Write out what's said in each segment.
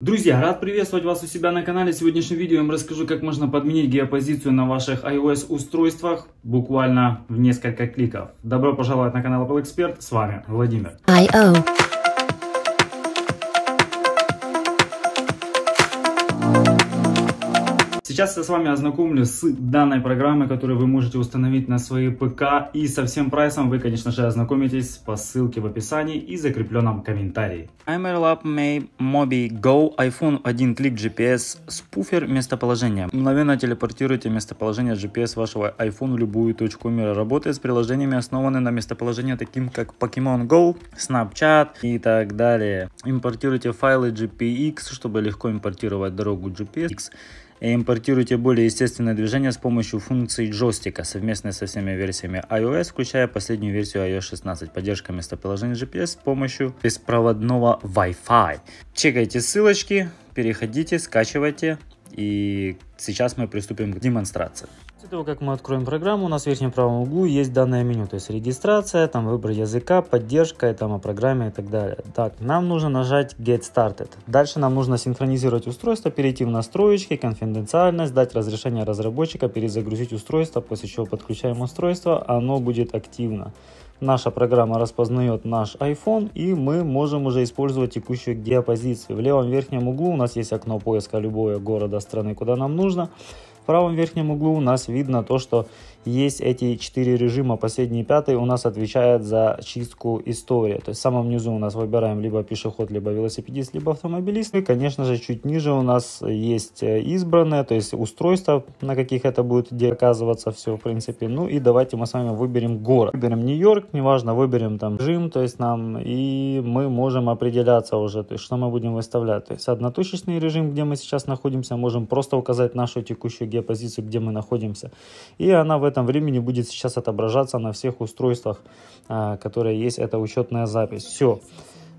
Друзья, рад приветствовать вас у себя на канале. В сегодняшнем видео я вам расскажу, как можно подменить геопозицию на ваших iOS устройствах буквально в несколько кликов. Добро пожаловать на канал Apple Expert. С вами Владимир. Сейчас я с вами ознакомлю с данной программой, которую вы можете установить на свои ПК. И со всем прайсом вы, конечно же, ознакомитесь по ссылке в описании и закрепленном комментарии. Timerlab May Mobi Go iPhone 1 клик GPS спуфер местоположения. Мгновенно телепортируйте местоположение GPS вашего iPhone в любую точку мира. Работает с приложениями, основанными на местоположении, таким как Pokemon Go, Snapchat и так далее. Импортируйте файлы GPX, чтобы легко импортировать дорогу GPX и импортируйте более естественное движение с помощью функции джойстика совместно со всеми версиями iOS, включая последнюю версию iOS 16, поддержка местоположения GPS с помощью беспроводного Wi-Fi. Чекайте ссылочки, переходите, скачивайте и сейчас мы приступим к демонстрации. После того, как мы откроем программу, у нас в верхнем правом углу есть данное меню, то есть регистрация, там выбор языка, поддержка, там о программе и так далее. Так, нам нужно нажать Get Started. Дальше нам нужно синхронизировать устройство, перейти в настройки, конфиденциальность, дать разрешение разработчика, перезагрузить устройство, после чего подключаем устройство, оно будет активно. Наша программа распознает наш iPhone, и мы можем уже использовать текущую геопозицию. В левом верхнем углу у нас есть окно поиска любого города страны, куда нам нужно. В правом верхнем углу у нас видно то, что есть эти четыре режима, последний пятый у нас отвечает за чистку истории. То есть в самом низу у нас выбираем либо пешеход, либо велосипедист, либо автомобилист. И, конечно же, чуть ниже у нас есть э, избранное, то есть устройство, на каких это будет оказываться все, в принципе. Ну и давайте мы с вами выберем город. Выберем Нью-Йорк, язык, неважно, выберем там жим, то есть нам, и мы можем определяться уже, то есть что мы будем выставлять. То есть одноточечный режим, где мы сейчас находимся, можем просто указать нашу текущую геопозицию, где мы находимся. И она в этом времени будет сейчас отображаться на всех устройствах, а, которые есть, это учетная запись. Все.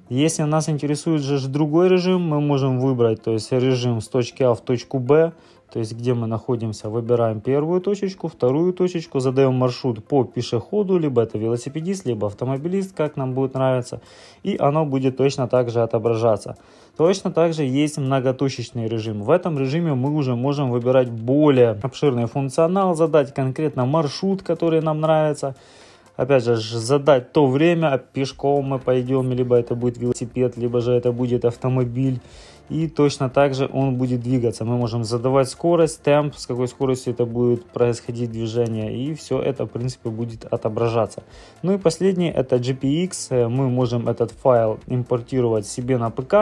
Если нас интересует же другой режим, мы можем выбрать, то есть режим с точки А в точку Б, то есть где мы находимся, выбираем первую точечку, вторую точечку, задаем маршрут по пешеходу, либо это велосипедист, либо автомобилист, как нам будет нравиться, и оно будет точно так же отображаться. Точно так же есть многоточечный режим. В этом режиме мы уже можем выбирать более обширный функционал, задать конкретно маршрут, который нам нравится, опять же, задать то время, а пешком мы пойдем, либо это будет велосипед, либо же это будет автомобиль. И точно так же он будет двигаться. Мы можем задавать скорость, темп, с какой скоростью это будет происходить движение. И все это, в принципе, будет отображаться. Ну и последний, это GPX. Э, мы можем этот файл импортировать себе на ПК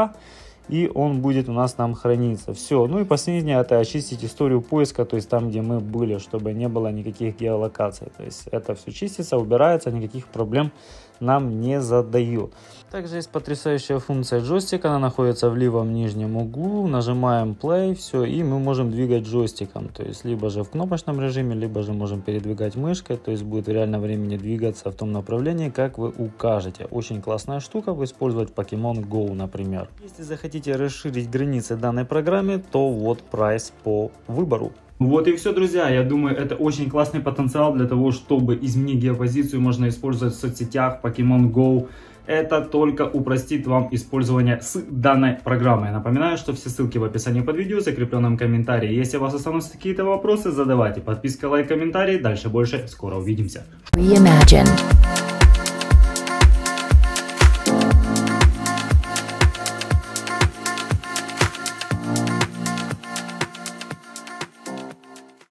и он будет у нас там храниться. Все. Ну и последнее, это очистить историю поиска, то есть там, где мы были, чтобы не было никаких геолокаций. То есть это все чистится, убирается, никаких проблем нам не задают. Также есть потрясающая функция джойстик, она находится в левом нижнем углу, нажимаем play, все, и мы можем двигать джойстиком, то есть либо же в кнопочном режиме, либо же можем передвигать мышкой, то есть будет в реальном времени двигаться в том направлении, как вы укажете. Очень классная штука, вы использовать Pokemon Go, например. Если захотите расширить границы данной программы, то вот прайс по выбору. Вот и все, друзья. Я думаю, это очень классный потенциал для того, чтобы изменить геопозицию. Можно использовать в соцсетях, Pokemon Go. Это только упростит вам использование с данной программой. Напоминаю, что все ссылки в описании под видео, в закрепленном комментарии. Если у вас останутся какие-то вопросы, задавайте. Подписка, лайк, комментарий. Дальше больше. Скоро увидимся. Reimagine.